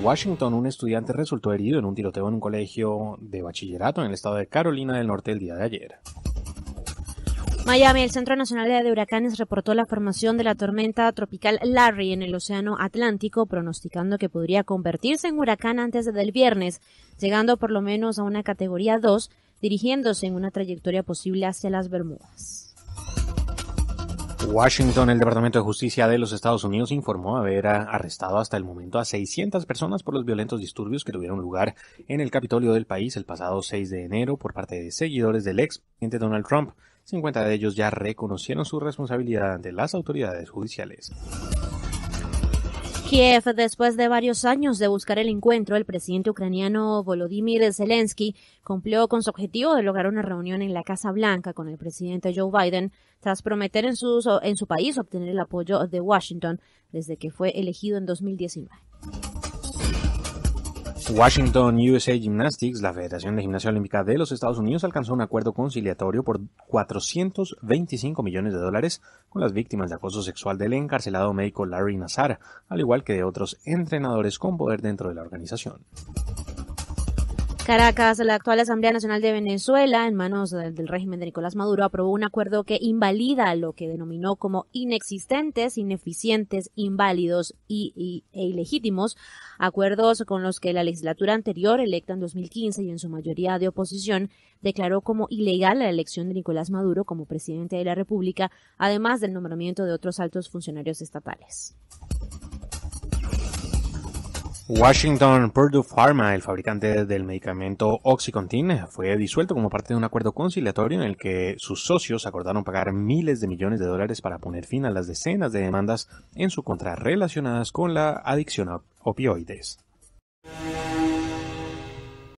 Washington, un estudiante resultó herido en un tiroteo en un colegio de bachillerato en el estado de Carolina del Norte el día de ayer. Miami, el Centro Nacional de Huracanes reportó la formación de la tormenta tropical Larry en el Océano Atlántico, pronosticando que podría convertirse en huracán antes del viernes, llegando por lo menos a una categoría 2, dirigiéndose en una trayectoria posible hacia las Bermudas. Washington, el Departamento de Justicia de los Estados Unidos informó haber arrestado hasta el momento a 600 personas por los violentos disturbios que tuvieron lugar en el Capitolio del país el pasado 6 de enero por parte de seguidores del ex presidente Donald Trump. 50 de ellos ya reconocieron su responsabilidad ante las autoridades judiciales. Kiev, después de varios años de buscar el encuentro, el presidente ucraniano Volodymyr Zelensky cumplió con su objetivo de lograr una reunión en la Casa Blanca con el presidente Joe Biden, tras prometer en su, en su país obtener el apoyo de Washington desde que fue elegido en 2019. Washington USA Gymnastics, la Federación de Gimnasia Olímpica de los Estados Unidos, alcanzó un acuerdo conciliatorio por 425 millones de dólares con las víctimas de acoso sexual del encarcelado médico Larry Nassar, al igual que de otros entrenadores con poder dentro de la organización. Caracas, la actual Asamblea Nacional de Venezuela, en manos del, régimen de Nicolás Maduro, aprobó un acuerdo que invalida lo que denominó como inexistentes, ineficientes, inválidos y, e ilegítimos, acuerdos con los que la legislatura anterior, electa en 2015 y en su mayoría de oposición, declaró como ilegal la elección de Nicolás Maduro como presidente de la República, además del nombramiento de otros altos funcionarios estatales. Washington Purdue Pharma, el fabricante del medicamento OxyContin, fue disuelto como parte de un acuerdo conciliatorio en el que sus socios acordaron pagar miles de millones de dólares para poner fin a las decenas de demandas en su contra relacionadas con la adicción a opioides.